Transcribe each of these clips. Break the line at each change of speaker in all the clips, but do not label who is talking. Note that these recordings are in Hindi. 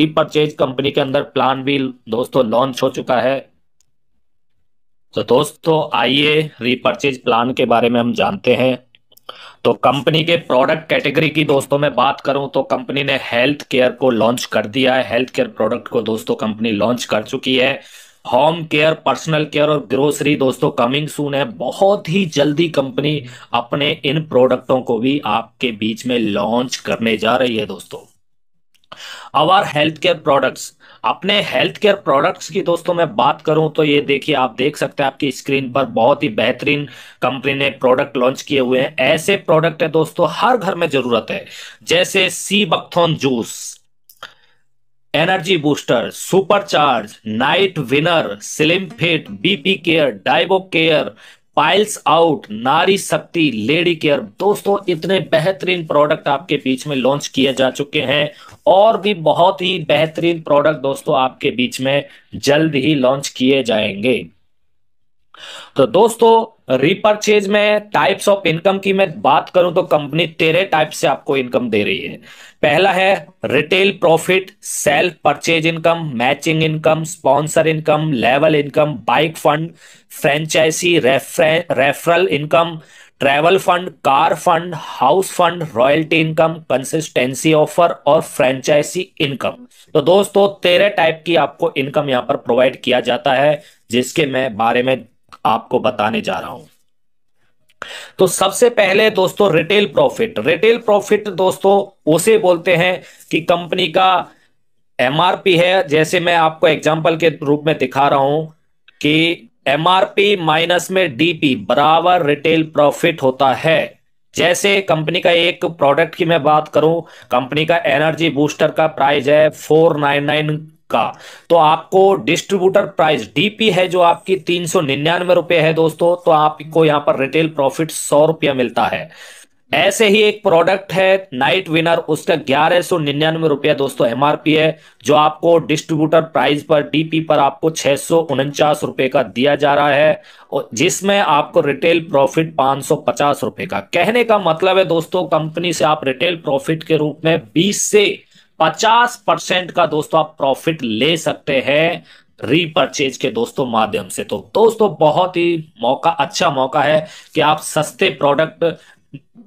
ई परचेज कंपनी के अंदर प्लान भी दोस्तों लॉन्च हो चुका है तो दोस्तों आइए रिपर्चेज प्लान के बारे में हम जानते हैं तो कंपनी के प्रोडक्ट कैटेगरी की दोस्तों मैं बात करूं तो कंपनी ने हेल्थ केयर को लॉन्च कर दिया है हेल्थ केयर प्रोडक्ट को दोस्तों कंपनी लॉन्च कर चुकी है होम केयर पर्सनल केयर और ग्रोसरी दोस्तों कमिंग सून है बहुत ही जल्दी कंपनी अपने इन प्रोडक्टों को भी आपके बीच में लॉन्च करने जा रही है दोस्तों आवर हेल्थ केयर प्रोडक्ट्स अपने हेल्थ केयर प्रोडक्ट्स की दोस्तों मैं बात करूं तो ये देखिए आप देख सकते हैं आपकी स्क्रीन पर बहुत ही बेहतरीन कंपनी ने प्रोडक्ट लॉन्च किए हुए हैं ऐसे प्रोडक्ट है दोस्तों हर घर में जरूरत है जैसे sea buckthorn juice energy booster super charge night winner slim fit BP care डाइबो care piles out Nari Shakti lady care दोस्तों इतने बेहतरीन प्रोडक्ट आपके बीच में लॉन्च किए जा चुके हैं और भी बहुत ही बेहतरीन प्रोडक्ट दोस्तों आपके बीच में जल्द ही लॉन्च किए जाएंगे तो दोस्तों रिपर्चेज में टाइप्स ऑफ इनकम की मैं बात करूं तो कंपनी तेरह टाइप से आपको इनकम दे रही है पहला है retail profit self purchase income matching income sponsor income level income bike fund franchise referral income travel fund car fund house fund royalty income consistency offer और फ्रेंचाइजी इनकम तो दोस्तों तेरह टाइप की आपको इनकम यहां पर प्रोवाइड किया जाता है जिसके मैं बारे में आपको बताने जा रहा हूं तो सबसे पहले दोस्तों रिटेल प्रॉफिट रिटेल प्रॉफिट दोस्तों उसे बोलते हैं कि कंपनी का एमआरपी है जैसे मैं आपको एग्जांपल के रूप में दिखा रहा हूं कि एमआरपी माइनस में डीपी बराबर रिटेल प्रॉफिट होता है जैसे कंपनी का एक प्रोडक्ट की मैं बात करूं कंपनी का एनर्जी बूस्टर का प्राइस है फोर नाइन नाइन का तो आपको डिस्ट्रीब्यूटर प्राइस डीपी है जो आपकी तीन सौ निन्यानवे रुपए है दोस्तों तो आपको यहाँ पर रिटेल प्रॉफिट सौ रुपया मिलता है ऐसे ही एक प्रोडक्ट है नाइट विनर उसका ग्यारह सौ निन्यानवे रुपया दोस्तों एमआरपी है जो आपको डिस्ट्रीब्यूटर प्राइस पर डीपी पर आपको छह सौ उनचास रुपए का दिया जा रहा है और जिसमें आपको रिटेल प्रॉफिट पांच सौ पचास रुपए का कहने का मतलब है दोस्तों कंपनी से आप रिटेल प्रॉफिट के रूप में बीस से 50 परसेंट का दोस्तों आप प्रॉफिट ले सकते हैं रीपरचेज के दोस्तों माध्यम से तो दोस्तों बहुत ही मौका अच्छा मौका है कि आप सस्ते प्रोडक्ट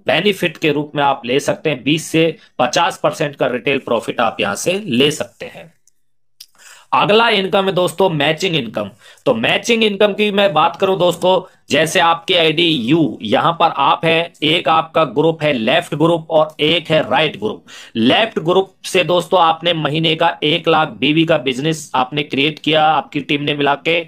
बेनिफिट के रूप में आप ले सकते हैं 20 से 50 परसेंट का रिटेल प्रॉफिट आप यहां से ले सकते हैं अगला इनकम है दोस्तों मैचिंग इनकम तो मैचिंग इनकम की मैं बात करूं दोस्तों जैसे आपके आईडी यू यहां पर आप है एक आपका ग्रुप है लेफ्ट ग्रुप और एक है राइट ग्रुप लेफ्ट ग्रुप से दोस्तों आपने महीने का एक लाख बीवी का बिजनेस आपने क्रिएट किया आपकी टीम ने मिला के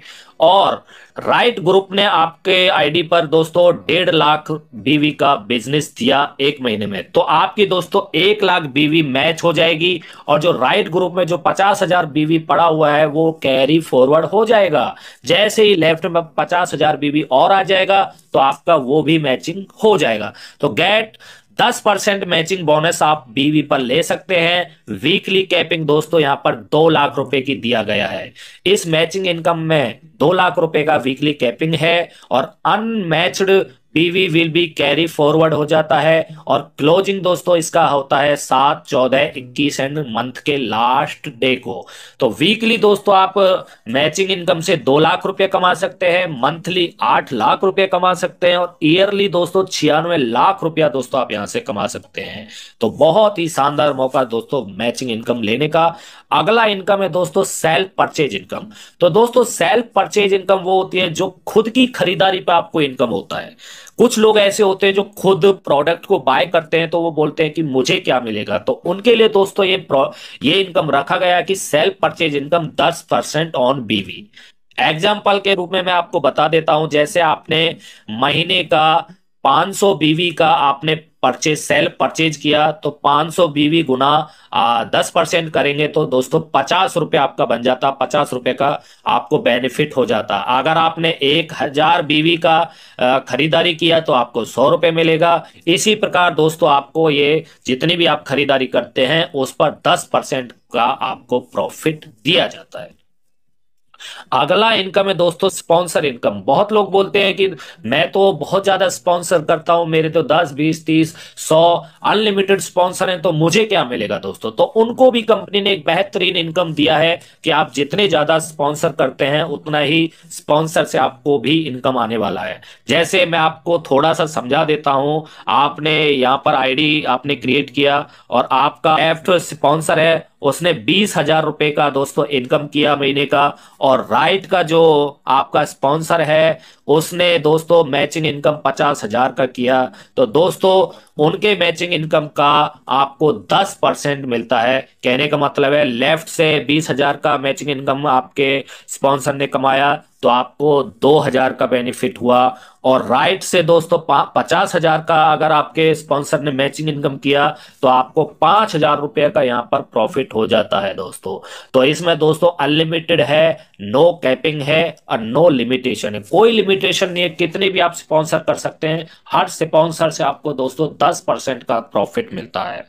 और राइट ग्रुप ने आपके आईडी पर दोस्तों डेढ़ लाख बीवी का बिजनेस दिया एक महीने में तो आपकी दोस्तों एक लाख बीवी मैच हो जाएगी और जो राइट ग्रुप में जो पचास हजार बीवी पड़ा हुआ है वो कैरी फॉरवर्ड हो जाएगा जैसे ही लेफ्ट में पचास हजार बीबी और आ जाएगा तो आपका वो भी मैचिंग हो जाएगा तो गेट दस परसेंट मैचिंग बोनस आप बीवी पर ले सकते हैं वीकली कैपिंग दोस्तों यहां पर दो लाख रुपए की दिया गया है इस मैचिंग इनकम में दो लाख रुपए का वीकली कैपिंग है और unmatched PV will be carry forward हो जाता है और क्लोजिंग दोस्तों इसका होता है सात चौदह इक्कीस एंड मंथ के लास्ट डे को तो वीकली दोस्तों आप मैचिंग uh, इनकम से दो लाख रुपए कमा सकते हैं मंथली आठ लाख रुपए कमा सकते हैं और ईयरली दोस्तों छियानवे लाख रुपया दोस्तों आप यहां से कमा सकते हैं तो बहुत ही शानदार मौका दोस्तों मैचिंग इनकम लेने का अगला इनकम है दोस्तों सेल्फ परचेज इनकम तो दोस्तों सेल्फ परचेज इनकम वो होती है जो खुद की खरीदारी पर आपको इनकम होता है कुछ लोग ऐसे होते हैं जो खुद प्रोडक्ट को बाय करते हैं तो वो बोलते हैं कि मुझे क्या मिलेगा तो उनके लिए दोस्तों ये ये इनकम रखा गया कि सेल्फ परचेज इनकम दस परसेंट ऑन बीवी एग्जाम्पल के रूप में मैं आपको बता देता हूं जैसे आपने महीने का 500 बीवी का आपने परचेज सेल परचेज किया तो 500 बीवी गुना दस परसेंट करेंगे तो दोस्तों पचास रुपए आपका बन जाता पचास रुपए का आपको बेनिफिट हो जाता अगर आपने एक हजार बीवी का खरीदारी किया तो आपको सौ रुपए मिलेगा इसी प्रकार दोस्तों आपको ये जितनी भी आप खरीदारी करते हैं उस पर दस परसेंट का आपको प्रॉफिट दिया जाता है अगला इनकम है दोस्तों स्पॉन्सर इनकम बहुत लोग बोलते हैं कि मैं तो बहुत ज्यादा स्पॉन्सर करता हूं मेरे तो 10 20 30 100 अनलिमिटेड स्पॉन्सर हैं तो मुझे क्या मिलेगा दोस्तों तो उनको भी कंपनी ने एक बेहतरीन इनकम दिया है कि आप जितने ज्यादा स्पॉन्सर करते हैं उतना ही स्पॉन्सर से आपको भी इनकम आने वाला है जैसे मैं आपको थोड़ा सा समझा देता हूं आपने यहाँ पर आई आपने क्रिएट किया और आपका एफ स्पॉन्सर है उसने बीस हजार रुपए का दोस्तों इनकम किया महीने का और राइट का जो आपका स्पॉन्सर है उसने दोस्तों मैचिंग इनकम पचास हजार का किया तो दोस्तों उनके मैचिंग इनकम का आपको दस परसेंट मिलता है कहने का मतलब है लेफ्ट से बीस हजार का मैचिंग इनकम आपके स्पॉन्सर ने कमाया तो आपको दो हजार का बेनिफिट हुआ और राइट से दोस्तों पचास हजार का अगर आपके स्पॉन्सर ने मैचिंग इनकम किया तो आपको पांच हजार रुपये का यहां पर प्रॉफिट हो जाता है दोस्तों तो इसमें दोस्तों अनलिमिटेड है नो कैपिंग है और नो लिमिटेशन है कोई लिमिटेशन नहीं है कितने भी आप स्पॉन्सर कर सकते हैं हर स्पॉन्सर से आपको दोस्तों दस परसेंट का प्रॉफिट मिलता है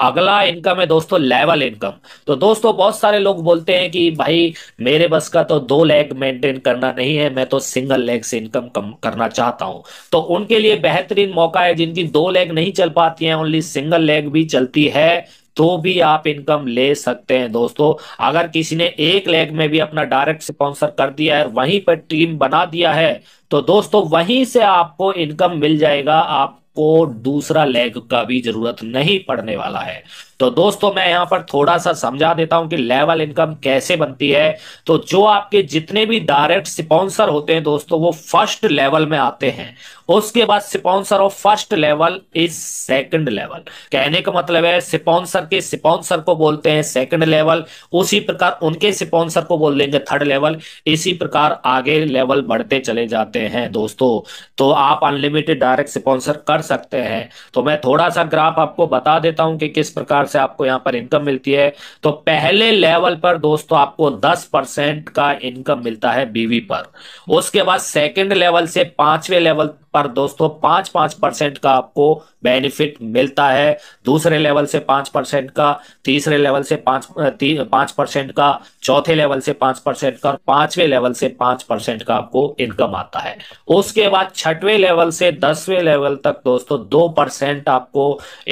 अगला इनकम है दोस्तों लेवल इनकम तो दोस्तों बहुत सारे लोग बोलते हैं कि भाई मेरे बस का तो दो लेग मेंटेन करना नहीं है मैं तो सिंगल लेग से इनकम कम करना चाहता हूं तो उनके लिए बेहतरीन मौका है जिनकी दो लेग नहीं चल पाती है ओनली सिंगल लेग भी चलती है तो भी आप इनकम ले सकते हैं दोस्तों अगर किसी ने एक लेग में भी अपना डायरेक्ट स्पॉन्सर कर दिया है वहीं पर टीम बना दिया है तो दोस्तों वहीं से आपको इनकम मिल जाएगा आप को दूसरा लेग का भी जरूरत नहीं पड़ने वाला है तो दोस्तों मैं यहाँ पर थोड़ा सा समझा देता हूं कि लेवल इनकम कैसे बनती है तो जो आपके जितने भी डायरेक्ट स्पॉन्सर होते हैं दोस्तों वो फर्स्ट लेवल में आते हैं उसके बाद sponsor of first level is second level कहने का मतलब है स्पॉन्सर के स्पॉन्सर को बोलते हैं सेकंड लेवल उसी प्रकार उनके स्पॉन्सर को बोल देंगे थर्ड लेवल इसी प्रकार आगे लेवल बढ़ते चले जाते हैं दोस्तों तो आप अनलिमिटेड डायरेक्ट स्पॉन्सर कर सकते हैं तो मैं थोड़ा सा ग्राफ आपको बता देता हूं कि किस प्रकार से आपको यहाँ पर इनकम मिलती है तो पहले लेवल पर दोस्तों आपको 10 परसेंट का इनकम मिलता है बीवी पर उसके बाद सेकंड लेवल से पांचवे लेवल पर दोस्तों पांच पांच परसेंट का आपको बेनिफिट मिलता है दूसरे लेवल से पांच परसेंट का तीसरे लेवल से पांच पांच परसेंट का चौथे लेवल से पांच परसेंट का और पांचवें लेवल से पांच परसेंट का आपको इनकम आता है उसके बाद छठवें लेवल से दसवें लेवल तक दोस्तों दो परसेंट आपको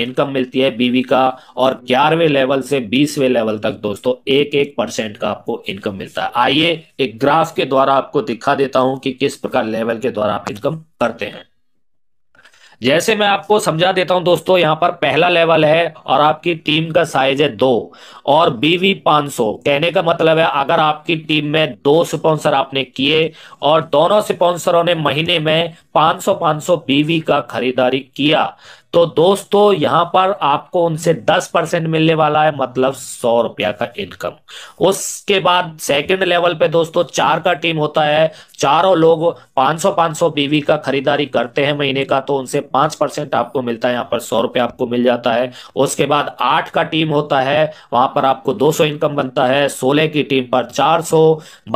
इनकम मिलती है बीवी का और ग्यारहवें लेवल से बीसवें लेवल तक दोस्तों एक एक परसेंट का आपको इनकम मिलता है आइए एक ग्राफ के द्वारा आपको दिखा देता हूं कि किस प्रकार लेवल के द्वारा आप इनकम करते हैं जैसे मैं आपको समझा देता हूं दोस्तों यहां पर पहला लेवल है और आपकी टीम का साइज है दो और बीवी 500 कहने का मतलब है अगर आपकी टीम में दो स्पॉन्सर आपने किए और दोनों स्पॉन्सरों ने महीने में 500 500 बीवी का खरीदारी किया तो दोस्तों यहां पर आपको उनसे 10 परसेंट मिलने वाला है मतलब सौ रुपया का इनकम उसके बाद सेकंड लेवल पे दोस्तों चार का टीम होता है चारों लोग 500 500 बीवी का खरीदारी करते हैं महीने का तो उनसे पांच परसेंट आपको मिलता है यहां पर सौ रुपया आपको मिल जाता है उसके बाद आठ का टीम होता है वहां पर आपको दो इनकम बनता है सोलह की टीम पर चार सौ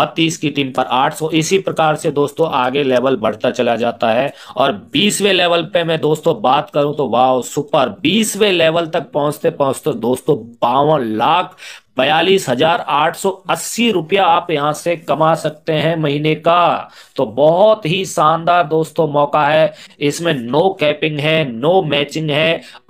बत्तीस की टीम पर आठ सौ इसी प्रकार से दोस्तों आगे लेवल बढ़ता चला जाता है और बीसवें लेवल पे मैं दोस्तों बात करूं तो वाह सुपर बीसवे लेवल तक पहुंचते पहुंचते दोस्तों बावन लाख बयालीस हजार आठ सौ अस्सी रुपया आप यहां से कमा सकते हैं महीने का तो बहुत ही शानदार दोस्तों मौका है इसमें नो कैपिंग है नो मैचिंग है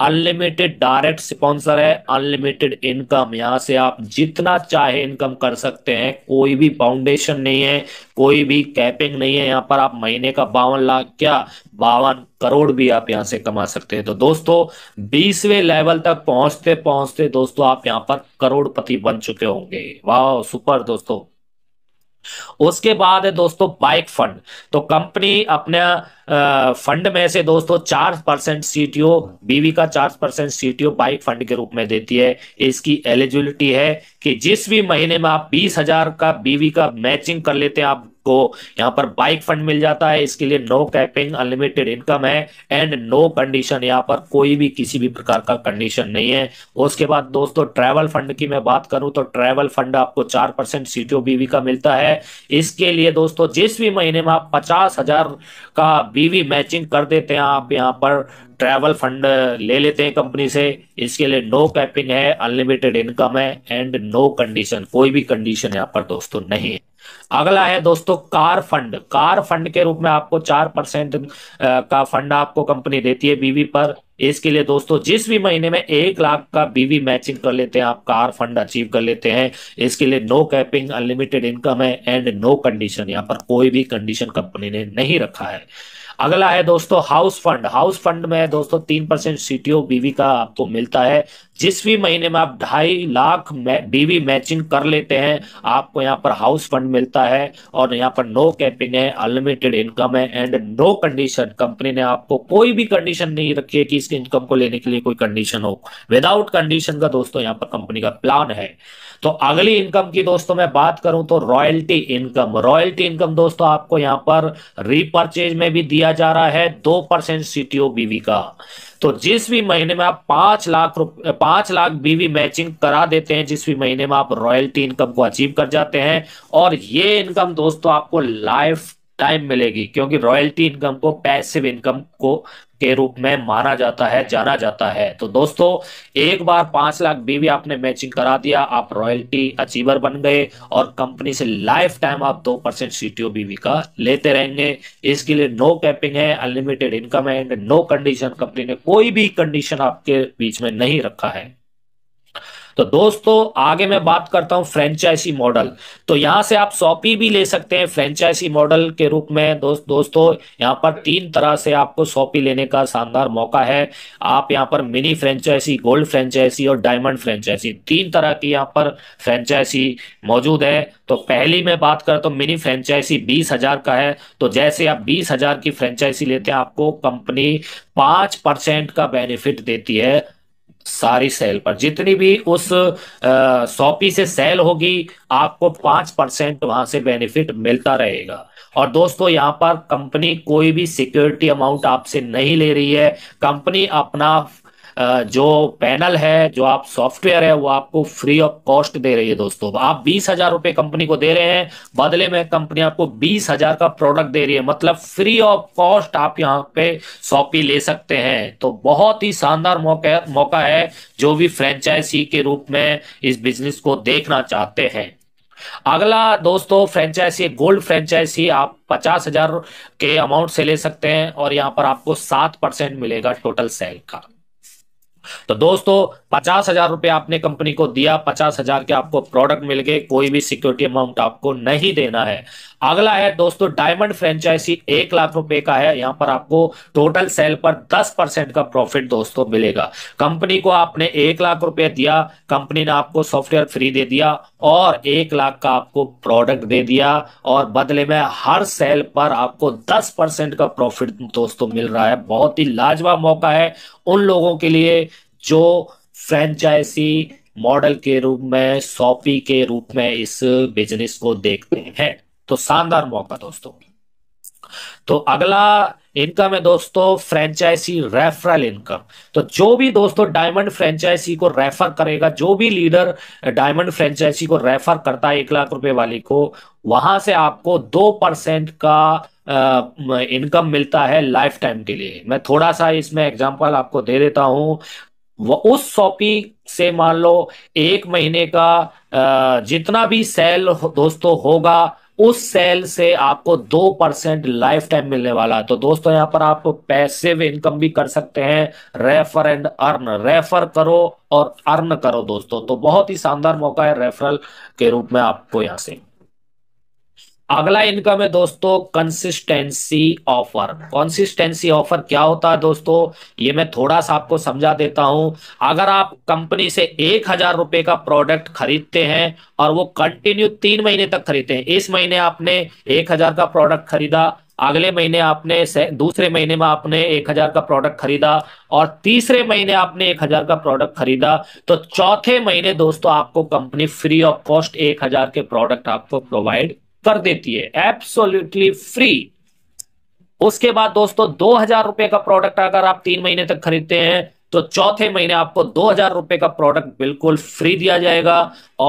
अनलिमिटेड डायरेक्ट स्पॉन्सर है अनलिमिटेड इनकम यहां से आप जितना चाहे इनकम कर सकते हैं कोई भी फाउंडेशन नहीं है कोई भी कैपिंग नहीं है यहां पर आप महीने का बावन लाख क्या बावन करोड़ भी आप यहां से कमा सकते हैं तो दोस्तों बीसवें लेवल तक पहुंचते पहुंचते दोस्तों आप यहां पर करोड़पति बन चुके होंगे वाह सुपर दोस्तों उसके बाद है दोस्तों बाइक फंड तो कंपनी अपने फंड में से दोस्तों चार परसेंट सीटीओ बीवी का चार परसेंट सीटीओ बाइक फंड के रूप में देती है इसकी एलिजिबिलिटी है कि जिस भी महीने में आप बीस हजार का बीवी का मैचिंग कर लेते हैं आप को यहाँ पर बाइक फंड मिल जाता है इसके लिए नो कैपिंग अनलिमिटेड इनकम है एंड नो कंडीशन यहाँ पर कोई भी किसी भी प्रकार का कंडीशन नहीं है उसके बाद दोस्तों ट्रैवल फंड की मैं बात करूं तो ट्रैवल फंड आपको चार परसेंट सीटीओ बीवी का मिलता है इसके लिए दोस्तों जिस भी महीने में आप पचास हजार का बीवी मैचिंग कर देते हैं आप यहाँ पर ट्रैवल फंड ले लेते हैं कंपनी से इसके लिए नो कैपिंग है अनलिमिटेड इनकम है एंड नो कंडीशन कोई भी कंडीशन यहाँ पर दोस्तों नहीं है अगला है दोस्तों कार फंड कार फंड के रूप में आपको चार परसेंट का फंड आपको कंपनी देती है बीवी पर इसके लिए दोस्तों जिस भी महीने में एक लाख का बीवी मैचिंग कर लेते हैं आप कार फंड अचीव कर लेते हैं इसके लिए नो कैपिंग अनलिमिटेड इनकम है एंड नो कंडीशन यहाँ पर कोई भी कंडीशन कंपनी ने नहीं रखा है अगला है दोस्तों हाउस फंड हाउस फंड में दोस्तों तीन परसेंट सीटीओ बीवी का आपको मिलता है जिस भी महीने में आप ढाई लाख डीवी मैचिंग कर लेते हैं आपको यहाँ पर हाउस फंड मिलता है और यहाँ पर नो कैपिंग है अनलिमिटेड इनकम है एंड नो कंडीशन कंपनी ने आपको कोई भी कंडीशन नहीं रखी है कि इसके इनकम को लेने के लिए कोई कंडीशन हो विदाउट कंडीशन का दोस्तों यहाँ पर कंपनी का प्लान है तो अगली इनकम की दोस्तों मैं बात करूं तो रॉयल्टी इनकम रॉयल्टी इनकम दोस्तों आपको यहाँ पर रिपर्चेज में भी दिया जा रहा है दो परसेंट सीटीओ बीवी का तो जिस भी महीने में आप पांच लाख रुपए पांच लाख बीवी मैचिंग करा देते हैं जिस भी महीने में आप रॉयल्टी इनकम को अचीव कर जाते हैं और ये इनकम दोस्तों आपको लाइफ टाइम मिलेगी क्योंकि रॉयल्टी इनकम को पैसिव इनकम को के रूप में माना जाता है जाना जाता है तो दोस्तों एक बार पांच लाख बीवी आपने मैचिंग करा दिया आप रॉयल्टी अचीवर बन गए और कंपनी से लाइफ टाइम आप दो परसेंट सीटीओ बीवी का लेते रहेंगे इसके लिए नो कैपिंग है अनलिमिटेड इनकम है एंड नो कंडीशन कंपनी ने कोई भी कंडीशन आपके बीच में नहीं रखा है तो दोस्तों आगे मैं बात करता हूं फ्रेंचाइजी मॉडल तो यहां से आप सॉपी भी ले सकते हैं फ्रेंचाइजी मॉडल के रूप में दोस्त दोस्तों यहां पर तीन तरह से आपको सॉपी लेने का शानदार मौका है आप यहां पर मिनी फ्रेंचाइजी गोल्ड फ्रेंचाइजी और डायमंड फ्रेंचाइजी तीन तरह की यहां पर फ्रेंचाइजी मौजूद है तो पहली मैं बात करता हूँ मिनी फ्रेंचाइजी बीस हजार का है तो जैसे आप बीस हजार की फ्रेंचाइजी लेते हैं आपको कंपनी पांच परसेंट का बेनिफिट देती है सारी सेल पर जितनी भी उस सौपी से सेल होगी आपको पांच परसेंट वहां से बेनिफिट मिलता रहेगा और दोस्तों यहाँ पर कंपनी कोई भी सिक्योरिटी अमाउंट आपसे नहीं ले रही है कंपनी अपना जो पैनल है जो आप सॉफ्टवेयर है वो आपको फ्री ऑफ कॉस्ट दे रही है दोस्तों आप बीस हजार रुपए कंपनी को दे रहे हैं बदले में कंपनी आपको बीस हजार का प्रोडक्ट दे रही है मतलब फ्री ऑफ कॉस्ट आप यहाँ पे सॉपी ले सकते हैं तो बहुत ही शानदार मौका मौका है जो भी फ्रेंचाइजी के रूप में इस बिजनेस को देखना चाहते हैं अगला दोस्तों फ्रेंचाइजी गोल्ड फ्रेंचाइजी आप पचास हजार के अमाउंट से ले सकते हैं और यहाँ पर आपको सात परसेंट मिलेगा टोटल सेल का तो दोस्तों पचास हजार रुपए आपने कंपनी को दिया पचास हजार के आपको प्रोडक्ट मिल गए कोई भी सिक्योरिटी अमाउंट आपको नहीं देना है अगला है दोस्तों डायमंड फ्रेंचाइजी एक लाख रुपए का है यहां पर आपको टोटल सेल पर दस परसेंट का प्रॉफिट दोस्तों मिलेगा कंपनी को आपने एक लाख रुपए दिया कंपनी ने आपको सॉफ्टवेयर फ्री दे दिया और एक लाख का आपको प्रोडक्ट दे दिया और बदले में हर सेल पर आपको दस परसेंट का प्रॉफिट दोस्तों मिल रहा है बहुत ही लाजवाब मौका है उन लोगों के लिए जो फ्रेंचाइजी मॉडल के रूप में सॉपी के रूप में इस बिजनेस को देखते हैं तो शानदार मौका दोस्तों तो अगला इनकम है दोस्तों फ्रेंचाइजी रेफरल इनकम तो जो भी दोस्तों डायमंड फ्रेंचाइजी को रेफर करेगा जो भी लीडर डायमंड फ्रेंचाइजी को रेफर करता है एक लाख रुपए वाली को वहां से आपको दो परसेंट का इनकम मिलता है लाइफ टाइम के लिए मैं थोड़ा सा इसमें एग्जांपल आपको दे देता हूं उस शॉपी से मान लो एक महीने का जितना भी सेल दोस्तों होगा उस सेल से आपको दो परसेंट लाइफ टाइम मिलने वाला है तो दोस्तों यहाँ पर आप पैसिव इनकम भी कर सकते हैं रेफर एंड अर्न रेफर करो और अर्न करो दोस्तों तो बहुत ही शानदार मौका है रेफरल के रूप में आपको यहाँ से अगला इनकम है दोस्तों कंसिस्टेंसी ऑफर कंसिस्टेंसी ऑफर क्या होता है दोस्तों ये मैं थोड़ा सा आपको समझा देता हूं अगर आप कंपनी से एक हजार रुपए का प्रोडक्ट खरीदते हैं और वो कंटिन्यू तीन महीने तक खरीदते हैं इस महीने आपने एक हजार का प्रोडक्ट खरीदा अगले महीने आपने दूसरे महीने में आपने एक हजार का प्रोडक्ट खरीदा और तीसरे महीने आपने एक हजार का प्रोडक्ट खरीदा तो चौथे महीने दोस्तों आपको कंपनी फ्री ऑफ कॉस्ट एक हजार के प्रोडक्ट आपको प्रोवाइड कर देती है एब्सोल्युटली फ्री उसके बाद दोस्तों दो हजार रुपए का प्रोडक्ट अगर आप तीन महीने तक खरीदते हैं तो चौथे महीने आपको दो हजार रुपए का प्रोडक्ट बिल्कुल फ्री दिया जाएगा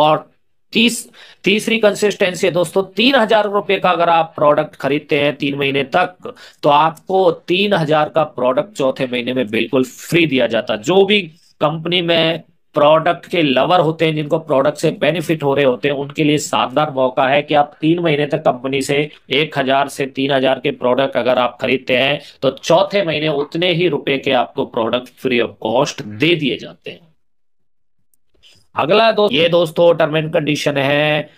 और तीस तीसरी कंसिस्टेंसी है दोस्तों तीन हजार रुपए का अगर आप प्रोडक्ट खरीदते हैं तीन महीने तक तो आपको तीन हजार का प्रोडक्ट चौथे महीने में बिल्कुल फ्री दिया जाता जो भी कंपनी में प्रोडक्ट के लवर होते हैं जिनको प्रोडक्ट से बेनिफिट हो रहे होते हैं उनके लिए शानदार मौका है कि आप तीन महीने तक कंपनी से एक हजार से तीन हजार के प्रोडक्ट अगर आप खरीदते हैं तो चौथे महीने उतने ही रुपए के आपको प्रोडक्ट फ्री ऑफ कॉस्ट दे दिए जाते हैं अगला दोस्त ये दोस्तों टर्म एंड कंडीशन है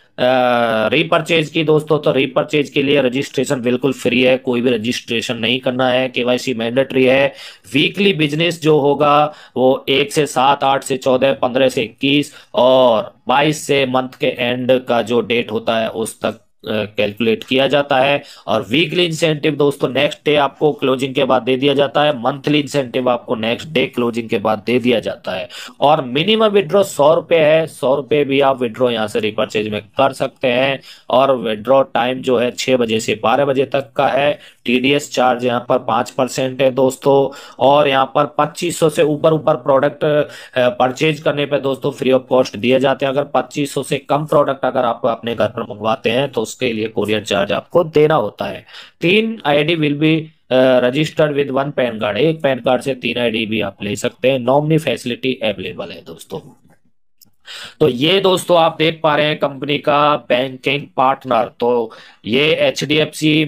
रिपर्चेज की दोस्तों तो रिपर्चेज के लिए रजिस्ट्रेशन बिल्कुल फ्री है कोई भी रजिस्ट्रेशन नहीं करना है केवाईसी मैंडेटरी है वीकली बिजनेस जो होगा वो एक से सात आठ से चौदह पंद्रह से इक्कीस और बाईस से मंथ के एंड का जो डेट होता है उस तक कैलकुलेट किया जाता है और वीकली इंसेंटिव दोस्तों नेक्स्ट डे आपको क्लोजिंग के बाद दे दिया जाता है मंथली इंसेंटिव आपको नेक्स्ट डे क्लोजिंग के बाद दे दिया जाता है और मिनिमम विड्रॉ सौ रुपए है सौ रुपए भी आप विड्रॉ यहाँ से रिपर्चेज में कर सकते हैं और विड्रॉ टाइम जो है छह बजे से बारह बजे तक का है टीडीएस चार्ज यहाँ पर पांच परसेंट है दोस्तों और यहाँ पर पच्चीस सौ से ऊपर ऊपर प्रोडक्ट परचेज करने पर दोस्तों फ्री ऑफ कॉस्ट दिए जाते हैं अगर पच्चीस सौ से कम प्रोडक्ट अगर आप अपने घर पर मंगवाते हैं तो उसके लिए कोरियर चार्ज आपको देना होता है तीन ID will be registered with one PAN card एक पैन कार्ड से तीन आईडी भी आप ले सकते हैं नॉमनी फैसिलिटी अवेलेबल है दोस्तों तो ये दोस्तों आप देख पा रहे हैं कंपनी का बैंकिंग पार्टनर तो ये एच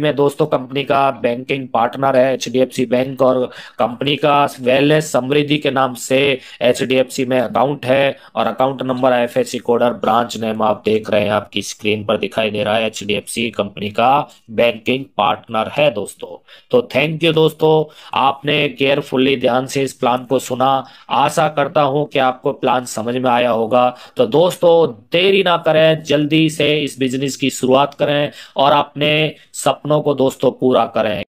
में दोस्तों कंपनी का बैंकिंग पार्टनर है एच बैंक और कंपनी का वेलनेस समृद्धि के नाम से एच में अकाउंट है और अकाउंट नंबर एफ कोड और ब्रांच नेम आप देख रहे हैं आपकी स्क्रीन पर दिखाई दे रहा है एच कंपनी का बैंकिंग पार्टनर है दोस्तों तो थैंक यू दोस्तों आपने केयरफुल्ली ध्यान से इस प्लान को सुना आशा करता हूं कि आपको प्लान समझ में आया होगा तो दोस्तों देरी ना करें जल्दी से इस बिजनेस की शुरुआत करें और अपने सपनों को दोस्तों पूरा करें